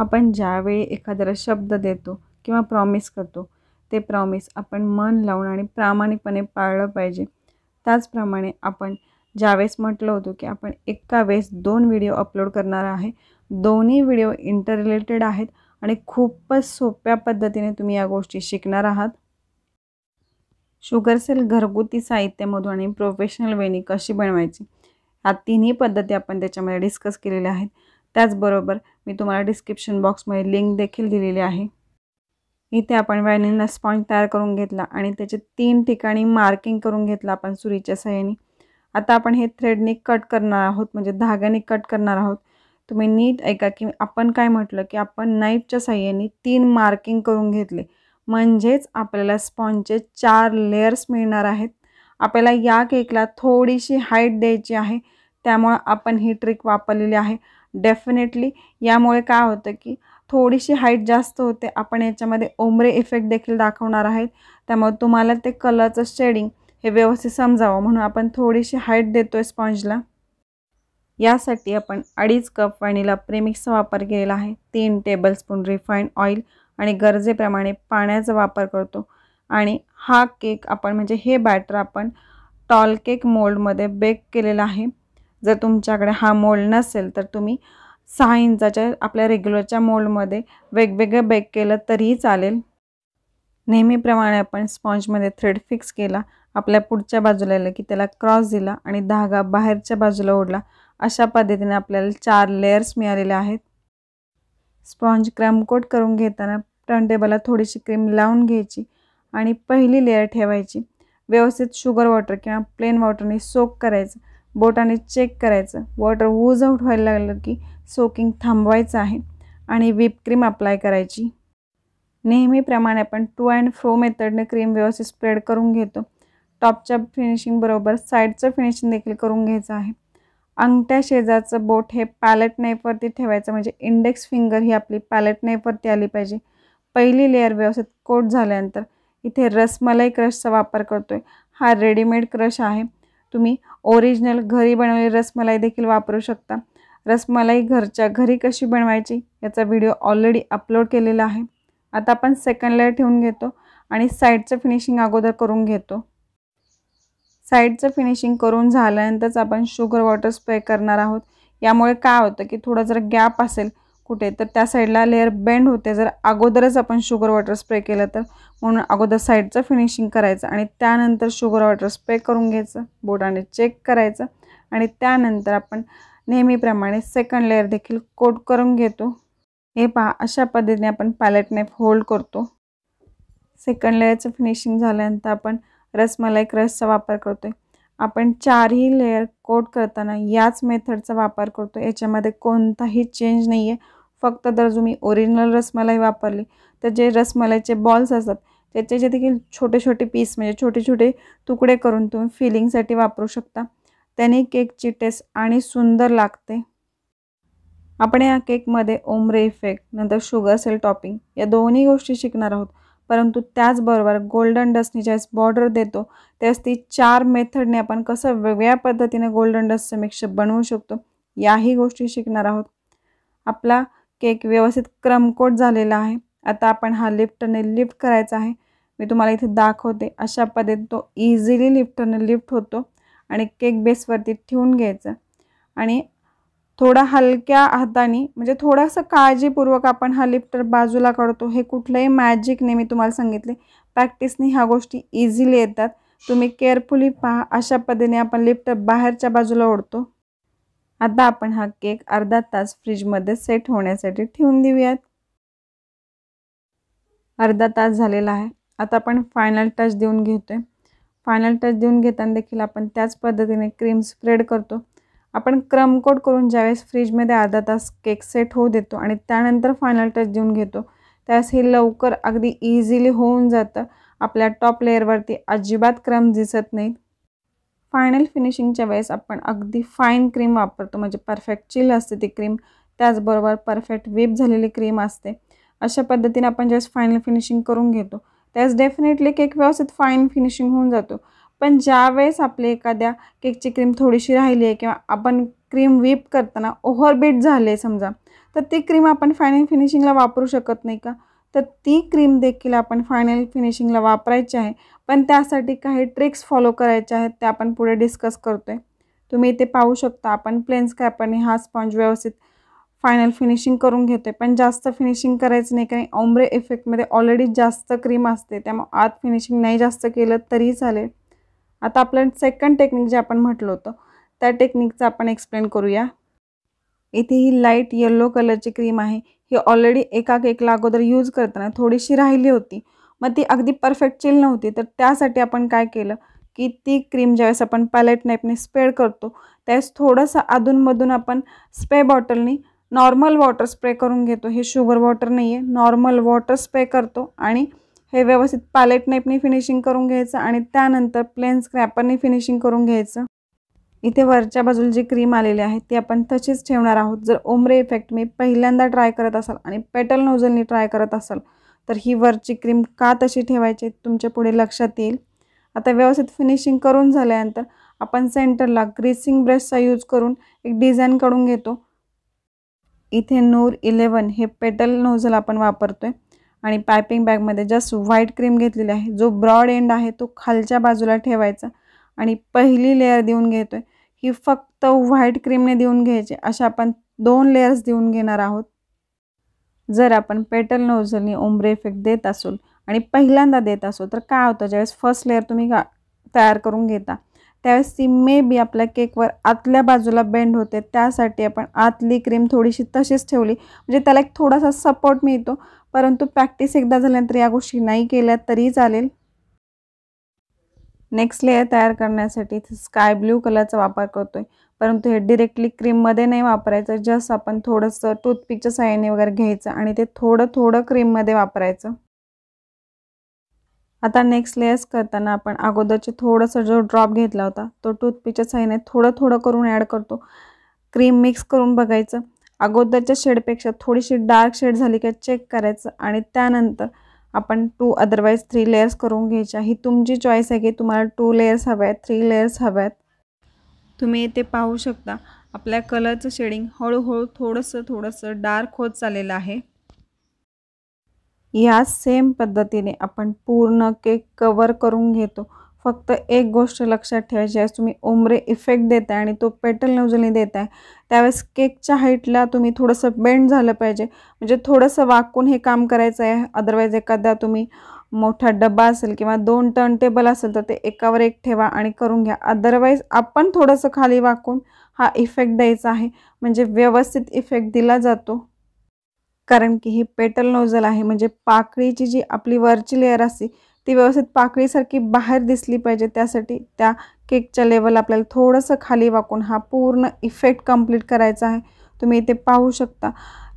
आपण ज्यावेळी एखाद्याला शब्द देतो किंवा प्रॉमिस करतो ते प्रॉमिस आपण मन लावून आणि प्रामाणिकपणे पाळलं पाहिजे त्याचप्रमाणे आपण ज्यावेळेस म्हटलं होतं की आपण एका वेळेस दोन व्हिडिओ अपलोड करणार आहे दोन्ही व्हिडिओ इंटररिलेटेड आहेत आणि खूपच सोप्या पद्धतीने तुम्ही या गोष्टी शिकणार आहात शुगर सेल घरगुती साहित्यामधून आणि प्रोफेशनल वेणी कशी बनवायची या तिन्ही पद्धती आपण त्याच्यामध्ये डिस्कस केलेल्या आहेत त्याचबरोबर मी तुम्हाला डिस्क्रिप्शन बॉक्समध्ये लिंक देखील दिलेली आहे इथे आपण व्हॅनिलस पॉईंट तयार करून घेतला आणि त्याचे तीन ठिकाणी मार्किंग करून घेतलं आपण सुरीच्या सहाय्याने आता आपण हे थ्रेडने कट करणार आहोत म्हणजे धाग्याने कट करणार आहोत तुम्ही नीट ऐका की आपण काय म्हटलं की आपण नाईफच्या साह्याने तीन मार्किंग करून घेतले म्हणजेच आपल्याला स्पॉन्जचे चार लेअर्स मिळणार आहेत आपल्याला या केकला थोडीशी हाईट द्यायची आहे त्यामुळं आपण ही ट्रिक वापरलेली आहे डेफिनेटली यामुळे काय होतं की थोडीशी हाईट जास्त होते आपण याच्यामध्ये ओमरे इफेक्ट देखील दाखवणार आहेत त्यामुळे तुम्हाला ते कलरचं शेडिंग हे व्यवस्थित समजावं म्हणून आपण थोडीशी हाईट देतो आहे स्पॉन्जला यासाठी आपण अडीच कप वॅनिला प्रेमिक्सचा वापर केलेला आहे तीन टेबलस्पून रिफाईंड ऑइल आणि गरजेप्रमाणे पाण्याचा वापर करतो आणि हा केक आपण म्हणजे हे बॅटर आपण टॉल केक मोल्डमध्ये बेक केलेला आहे जर तुमच्याकडे हा मोल्ड नसेल तर तुम्ही सहा इंचाच्या आपल्या रेग्युलरच्या मोल्डमध्ये वेगवेगळं बेक केलं तरीही चालेल नेहमीप्रमाणे आपण स्पॉन्जमध्ये थ्रेड फिक्स केला आपल्या पुढच्या बाजूला आलं की त्याला क्रॉस दिला आणि धागा बाहेरच्या बाजूला ओढला अशा पद्धतीने आपल्याला चार लेयर्स मिळालेले आहेत स्पॉन्ज क्रमकोट करून घेताना टर्नटेबलला थोडीशी क्रीम लावून घ्यायची आणि पहिली लेअर ठेवायची व्यवस्थित शुगर वॉटर किंवा प्लेन वॉटरने सोक करायचं बोटाने चेक करायचं वॉटर वूज आऊट व्हायला लागलं की सोकिंग थांबवायचं आहे आणि क्रीम अप्लाय करायची नेहमीप्रमाणे आपण टू अँड फ्रो मेथडने क्रीम व्यवस्थित स्प्रेड करून घेतो टॉपच्या फिनिशिंगबरोबर साईडचं फिनिशिंग देखील करून घ्यायचं आहे अंगठ्या शेजारचं बोट हे पॅलेट नाईफवरती ठेवायचं म्हणजे इंडेक्स फिंगर ही आपली पॅलेट नाईफवरती आली पाहिजे पहिली लेअर व्यवस्थित कोट झाल्यानंतर इथे रसमलाई क्रशचा वापर करतो आहे हा रेडीमेड क्रश आहे तुम्ही ओरिजिनल घरी बनवलेली रसमलाई देखील वापरू शकता रसमलाई घरच्या घरी कशी बनवायची याचा व्हिडिओ ऑलरेडी अपलोड केलेला आहे आता आपण सेकंड लेअर ठेवून घेतो आणि साईडचं फिनिशिंग अगोदर करून घेतो साईडचं फिनिशिंग करून झाल्यानंतरच आपण शुगर वॉटर स्प्रे करणार आहोत यामुळे काय होतं की थोडं जर गॅप असेल कुठे तर त्या साईडला लेअर बेंड होते जर अगोदरच आपण शुगर वॉटर स्प्रे केलं तर म्हणून अगोदर साईडचं फिनिशिंग करायचं आणि त्यानंतर शुगर वॉटर स्प्रे करून घ्यायचं बोटाने चेक करायचं आणि त्यानंतर आपण नेहमीप्रमाणे सेकंड लेअर देखील कोट करून घेतो हे पहा अशा पद्धतीने आपण पॅलेट होल्ड करतो सेकंड लेअरचं फिनिशिंग झाल्यानंतर आपण रसमलाई क्रशचा वापर करतो आपण चारही लेअर कोट करताना याच मेथडचा वापर करतो याच्यामध्ये कोणताही चेंज नाही आहे फक्त जर तुम्ही ओरिजिनल रसमलाई वापरली तर जे रसमलाईचे बॉल्स असतात त्याचे जे देखील छोटे छोटे पीस म्हणजे छोटे छोटे तुकडे करून तुम्ही फिलिंगसाठी वापरू शकता त्याने केकची टेस्ट आणि सुंदर लागते आपण या केकमध्ये ओमरे इफेक्ट नंतर शुगर सेल टॉपिंग या दोन्ही गोष्टी शिकणार आहोत परंतु त्याचबरोबर गोल्डन डस्टनी ज्यावेळेस बॉर्डर देतो त्यावेळेस ती चार मेथडने आपण कसं वेगळ्या पद्धतीने गोल्डन डस्टचं मिक्सअप बनवू शकतो याही गोष्टी शिकणार आहोत आपला केक व्यवस्थित क्रमकोट झालेला आहे आता आपण हा लिफ्टने लिफ्ट करायचा आहे मी तुम्हाला इथे दाखवते अशा पद्धतीने तो इझिली लिफ्टने लिफ्ट होतो आणि केक बेसवरती ठेवून घ्यायचा आणि थोडा हलक्या हाताने म्हणजे थोडासा काळजीपूर्वक आपण हा लिफ्टर बाजूला काढतो हे कुठलंही मॅजिकने मी तुम्हाला सांगितले प्रॅक्टिसने ह्या गोष्टी इझिली येतात तुम्ही केअरफुली पहा अशा पद्धतीने आपण लिफ्टर बाहेरच्या बाजूला ओढतो आता आपण हा केक अर्धा तास फ्रीजमध्ये सेट होण्यासाठी ठेवून देऊयात अर्धा तास झालेला आहे आता आपण फायनल टच देऊन घेतो फायनल टच देऊन घेताना देखील आपण त्याच पद्धतीने क्रीम स्प्रेड करतो आपण क्रमकोट करून ज्यावेळेस फ्रीजमध्ये अर्धा तास केक सेट होऊ देतो आणि त्यानंतर फायनल टच देऊन घेतो त्यावेळेस हे लवकर अगदी इझिली होऊन जातं आपल्या टॉप लेअरवरती अजिबात क्रम दिसत नाहीत फायनल फिनिशिंगच्या वेळेस आपण अगदी फाईन क्रीम वापरतो म्हणजे परफेक्ट चिल असते ती क्रीम त्याचबरोबर परफेक्ट वेप झालेली क्रीम असते अशा पद्धतीने आपण ज्यावेळेस फायनल फिनिशिंग करून घेतो त्यास डेफिनेटली केक व्यवस्थित फाईन फिनिशिंग होऊन जातो पण ज्यावेळेस आपली एखाद्या केकची क्रीम थोडीशी राहिली आहे किंवा आपण क्रीम व्हीप करताना ओव्हरबीट झाले समजा तर ती क्रीम आपण फायनल फिनिशिंगला वापरू शकत नाही का तर ती क्रीम देखील आपण फायनल फिनिशिंगला वापरायची आहे पण त्यासाठी काही ट्रिक्स फॉलो करायच्या आहेत ते आपण पुढे डिस्कस करतो आहे तुम्ही इथे पाहू शकता आपण प्लेन स्क्रॅपरने हा स्पॉन्ज व्यवस्थित फायनल फिनिशिंग करून घेतो आहे पण जास्त फिनिशिंग करायचं नाही कारण ओमरे इफेक्टमध्ये ऑलरेडी जास्त क्रीम असते त्यामुळे आत फिनिशिंग नाही जास्त केलं तरी चालेल आता आपलं सेकंड टेक्निक जे आपण म्हटलं होतं त्या टेक्निकचं आपण एक्सप्लेन करूया इथे ही लाईट येल्लो कलरची क्रीम आहे ही ऑलरेडी एका केकला अगोदर यूज करताना थोडीशी राहिली होती मग ती अगदी परफेक्ट चिल नव्हती तर त्यासाठी आपण काय केलं की ती क्रीम ज्यावेळेस आपण पॅलेट नाईपने स्प्रेड करतो त्यावेळेस थोडंसं अधूनमधून आपण स्प्रे बॉटलनी नॉर्मल वॉटर स्प्रे करून घेतो हे शुगर वॉटर नाही आहे नॉर्मल वॉटर स्प्रे करतो आणि हे व्यवस्थित पॅलेट नाईपने फिनिशिंग करून घ्यायचं आणि त्यानंतर प्लेन स्क्रॅपरने फिनिशिंग करून घ्यायचं इथे वरच्या बाजूला जी क्रीम आलेली आहे ती आपण तशीच ठेवणार आहोत जर ओमरे इफेक्ट मी पहिल्यांदा ट्राय करत असाल आणि पेटल नोझलनी ट्राय करत असाल तर ही वरची क्रीम का तशी ठेवायची तुमच्या पुढे लक्षात येईल आता व्यवस्थित फिनिशिंग करून झाल्यानंतर आपण सेंटरला ग्रीसिंग ब्रशचा यूज करून एक डिझाईन काढून घेतो इथे नूर इलेवन हे पेटल नोझल आपण वापरतो आहे आणि पायपिंग बॅगमध्ये जस्ट व्हाईट क्रीम घेतलेली आहे जो ब्रॉड एंड आहे तो खालच्या बाजूला ठेवायचा आणि पहिली लेअर देऊन घेतो आहे ही फक्त व्हाईट क्रीमने देऊन घ्यायचे अशा आपण दोन लेअर्स देऊन घेणार आहोत जर आपण पेटल नोझलने ओंब्रे इफेक्ट देत असू आणि पहिल्यांदा देत असो तर काय होतं ज्यावेळेस फर्स्ट लेअर तुम्ही तयार करून घेता त्यावेळेस ती मे बी आपल्या केकवर आतल्या बाजूला बेंड होते त्यासाठी आपण आतली क्रीम थोडीशी तशीच ठेवली म्हणजे त्याला एक थोडासा सपोर्ट मिळतो परंतु प्रॅक्टिस एकदा झाल्यानंतर या गोष्टी नाही केल्या तरी चालेल नेक्स्ट लेयर तयार करण्यासाठी स्काय ब्ल्यू कलरचा वापर करतोय परंतु हे डिरेक्टली क्रीममध्ये नाही वापरायचं जस्ट आपण थोडंसं टूथपिकच्या साह्याने वगैरे घ्यायचं आणि ते थोडं थोडं क्रीममध्ये वापरायचं आता नेक्स्ट लेयर्स करताना आपण अगोदरचे थोडंसं जो ड्रॉप घेतला होता तो टूथपिकच्या साह्याने थोडं थोडं करून ॲड करतो क्रीम मिक्स करून बघायचं अगोदरच्या शेडपेक्षा थोडीशी डार्क शेड झाली का चेक करायचं आणि त्यानंतर आपण टू अदरवाईज थ्री लेयर्स करून घ्यायच्या ही तुमची चॉईस आहे की तुम्हाला टू लेयर्स आहेत थ्री लेयर्स आहेत तुम्ही इथे पाहू शकता आपल्या कलरचं शेडिंग हळूहळू थोडंसं थोडंसं डार्क होत चाललेलं आहे या सेम पद्धतीने आपण पूर्ण केक कवर करून घेतो फक्त एक गोष्ट लक्षात ठेवायची आहे तुम्ही ओमरे इफेक्ट आहे आणि तो पेटल देत देताय त्यावेळेस केकच्या हाईटला तुम्ही थोडंसं बेंड झालं पाहिजे म्हणजे थोडंसं वाकून हे काम करायचं आहे अदरवाईज एखाद्या तुम्ही मोठा डब्बा असेल किंवा दोन टर्न टेबल असेल तर ते एकावर एक ठेवा आणि करून घ्या अदरवाईज आपण थोडंसं खाली वाकून हा इफेक्ट द्यायचा आहे म्हणजे व्यवस्थित इफेक्ट दिला जातो कारण की ही पेटल नोझल आहे म्हणजे पाकळीची जी आपली वरची लेअर असते ती व्यवस्थित पाकळीसारखी बाहेर दिसली पाहिजे त्यासाठी त्या केकच्या लेवल आपल्याला थोडंसं खाली वाकून हा पूर्ण इफेक्ट कंप्लीट करायचा आहे तुम्ही इथे पाहू शकता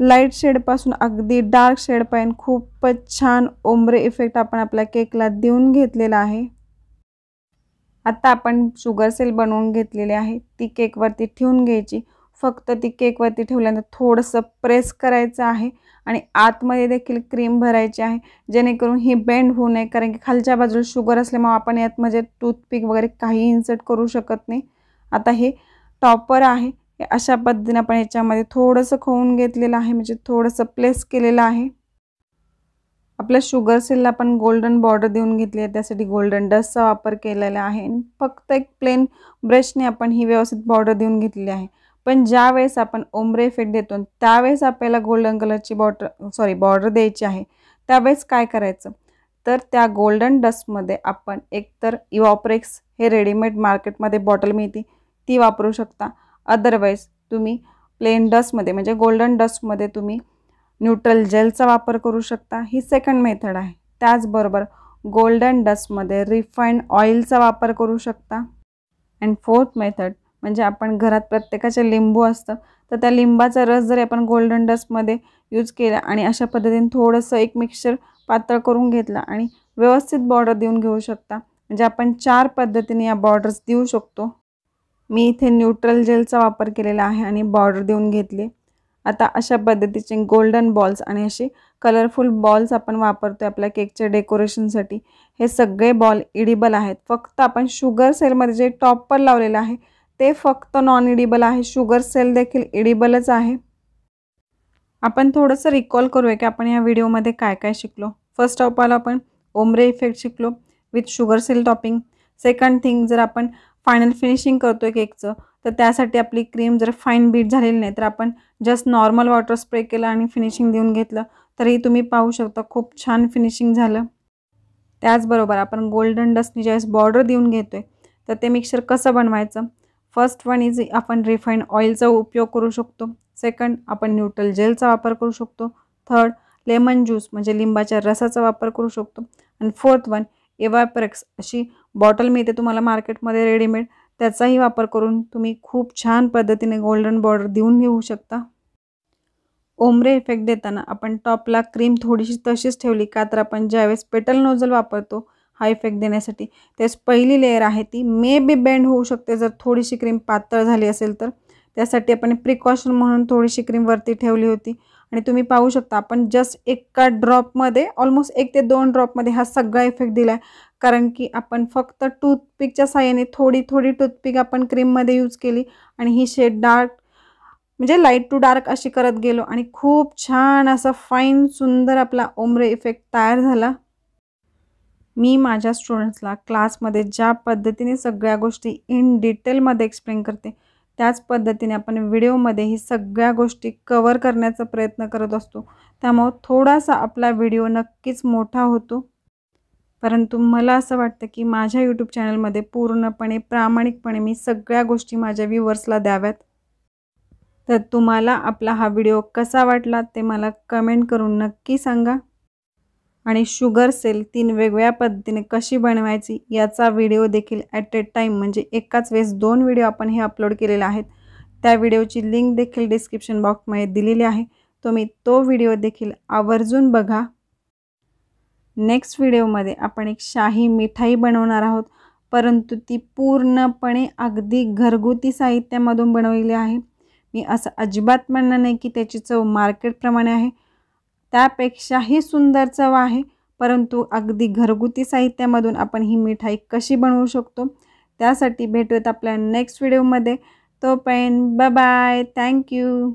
लाईट शेडपासून अगदी डार्क शेडपर्यंत खूपच छान ओमरे इफेक्ट आपण आपल्या केकला देऊन घेतलेला आहे आत्ता आपण शुगर सेल बनवून घेतलेली आहे ती केकवरती ठेवून घ्यायची फक्त ती केकवरती ठेवल्यानंतर थोडंसं प्रेस करायचं आहे आणि आतमध्ये देखील क्रीम भरायची आहे जेणेकरून ही बेंड होऊ नये कारण की खालच्या बाजूला शुगर असल्यामुळे आपण यात म्हणजे टूथपिक वगैरे काही इन्सर्ट करू शकत नाही आता हे टॉपर आहे अशा पद्धतीने आपण याच्यामध्ये थोडंसं खोवून घेतलेलं आहे म्हणजे थोडंसं प्लेस केलेलं आहे आपल्या शुगर सेलला आपण गोल्डन बॉर्डर देऊन घेतली आहे त्यासाठी गोल्डन डस्टचा वापर केलेला आहे फक्त एक प्लेन ब्रशने आपण ही व्यवस्थित बॉर्डर देऊन घेतली आहे पण ज्या वेळेस आपण ओमरे इफेक्ट देतो त्यावेळेस आपल्याला गोल्डन कलरची बॉटर सॉरी बॉर्डर द्यायची आहे त्यावेळेस काय करायचं तर त्या गोल्डन डस्टमध्ये आपण एकतर इवॉप्रेक्स हे रेडीमेड मार्केटमध्ये बॉटल मिळते ती वापरू शकता अदरवाईज तुम्ही प्लेन डस्टमध्ये म्हणजे गोल्डन डस्टमध्ये तुम्ही न्यूट्रल जेलचा वापर करू शकता ही सेकंड मेथड आहे त्याचबरोबर गोल्डन डस्टमध्ये रिफाईंड ऑइलचा वापर करू शकता अँड फोर्थ मेथड म्हणजे आपण घरात प्रत्येकाच्या लिंबू असतं तर त्या लिंबाचा रस जरी आपण गोल्डन डस्टमध्ये यूज केला आणि अशा पद्धतीने थोडंसं एक मिक्सचर पातळ करून घेतला आणि व्यवस्थित बॉर्डर देऊन घेऊ शकता म्हणजे आपण चार पद्धतीने या बॉर्डर्स देऊ शकतो मी इथे न्यूट्रल जेलचा वापर केलेला आहे आणि बॉर्डर देऊन घेतली आता अशा पद्धतीचे गोल्डन बॉल्स आणि असे कलरफुल बॉल्स आपण वापरतो आपल्या केकच्या डेकोरेशनसाठी हे सगळे बॉल इडिबल आहेत फक्त आपण शुगर सेलमध्ये जे टॉपर लावलेलं आहे ते फक्त नॉन इडिबल आहे शुगर सेल देखील इडिबलच आहे आपण थोडंसं रिकॉल करूया की आपण या व्हिडिओमध्ये काय काय शिकलो फर्स्ट ऑफ ऑल आपण ओमरे इफेक्ट शिकलो with sugar sail topping second thing जर आपण फायनल फिनिशिंग करतो आहे केकचं तर त्यासाठी आपली क्रीम जर फाईन बीट झालेली नाही तर आपण जस्ट नॉर्मल वॉटर स्प्रे केलं आणि फिनिशिंग देऊन घेतलं तरी तुम्ही पाहू शकता खूप छान फिनिशिंग झालं त्याचबरोबर आपण गोल्डन डस्टनी ज्यावेळेस बॉर्डर देऊन घेतो आहे तर ते मिक्सर कसं बनवायचं फर्स्ट वन इज आपण रिफाईंड ऑइलचा उपयोग करू शकतो सेकंड आपण न्यूट्रल जेलचा वापर करू शकतो थर्ड लेमन ज्यूस म्हणजे लिंबाच्या रसाचा वापर करू शकतो आणि फोर्थ वन एवाप्रेक्स अशी बॉटल मिळते तुम्हाला मार्केटमध्ये रेडीमेड त्याचाही वापर करून तुम्ही खूप छान पद्धतीने गोल्डन बॉर्डर देऊन घेऊ शकता ओमरे इफेक्ट देताना आपण टॉपला क्रीम थोडीशी तशीच ठेवली का तर आपण ज्यावेळेस पेटल नोजल वापरतो हा इफेक्ट देण्यासाठी तेच पहिली लेयर आहे ती मे बी बेंड होऊ शकते जर थोडीशी क्रीम पातळ झाली असेल तर त्यासाठी आपण प्रिकॉशन म्हणून थोडीशी क्रीम वरती ठेवली होती आणि तुम्ही पाहू शकता आपण जस्ट एका ड्रॉपमध्ये ऑलमोस्ट एक ते दोन ड्रॉपमध्ये हा सगळा इफेक्ट दिला आहे कारण की आपण फक्त टूथपिकच्या साह्याने थोडी थोडी टूथपिक आपण क्रीममध्ये यूज केली आणि ही शेड डार्क म्हणजे लाईट टू डार्क अशी करत गेलो आणि खूप छान असा फाईन सुंदर आपला ओमरे इफेक्ट तयार झाला मी माझ्या स्टुडंट्सला क्लासमध्ये ज्या पद्धतीने सगळ्या गोष्टी इन डिटेलमध्ये एक्सप्लेन करते त्याच पद्धतीने आपण व्हिडिओमध्ये ही सगळ्या गोष्टी कवर करण्याचा प्रयत्न करत असतो त्यामुळं थोडासा आपला व्हिडिओ नक्कीच मोठा होतो परंतु मला असं वाटतं की माझ्या यूट्यूब चॅनलमध्ये पूर्णपणे प्रामाणिकपणे मी सगळ्या गोष्टी माझ्या व्ह्यूवर्सला द्याव्यात तर तुम्हाला आपला हा व्हिडिओ कसा वाटला ते मला कमेंट करून नक्की सांगा आणि शुगर सेल तीन वेगवेगळ्या पद्धतीने कशी बनवायची याचा व्हिडिओ देखील ॲट ए टाईम म्हणजे एकाच वेळेस दोन व्हिडिओ आपण हे अपलोड केलेले आहेत त्या व्हिडिओची लिंक देखील डिस्क्रिप्शन बॉक्समध्ये दिलेली आहे तुम्ही तो व्हिडिओ देखील आवर्जून बघा नेक्स्ट व्हिडिओमध्ये आपण एक शाही मिठाई बनवणार आहोत परंतु ती पूर्णपणे अगदी घरगुती साहित्यामधून बनवलेली आहे मी असं अजिबात म्हणणार नाही की त्याची चव मार्केटप्रमाणे आहे त्यापेक्षाही सुंदर चव आहे परंतु अगदी घरगुती साहित्यामधून आपण ही मिठाई कशी बनवू शकतो त्यासाठी भेटूयात आपल्या नेक्स्ट व्हिडिओमध्ये तो पेन बाय बाय थँक्यू